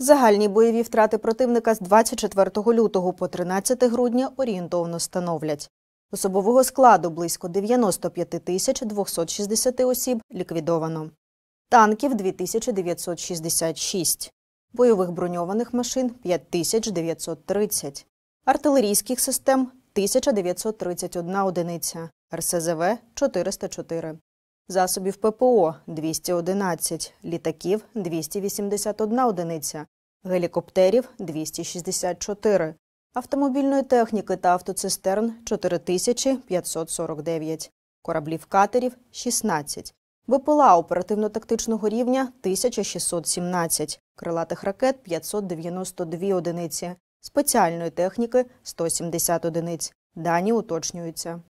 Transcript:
Загальні бойові втрати противника з 24 лютого по 13 грудня орієнтовно становлять. Особового складу близько 95 тисяч 260 осіб ліквідовано. Танків 2966, бойових броньованих машин 5930, артилерійських систем 1931 одиниця, РСЗВ 404 засобів ППО 211, літаків 281 одиниця, гелікоптерів 264, автомобільної техніки та автоцистерн 4549, кораблів катерів 16, БПЛА оперативно-тактичного рівня 1617, крилатих ракет 592 одиниці, спеціальної техніки 170 одиниць. Дані уточнюються.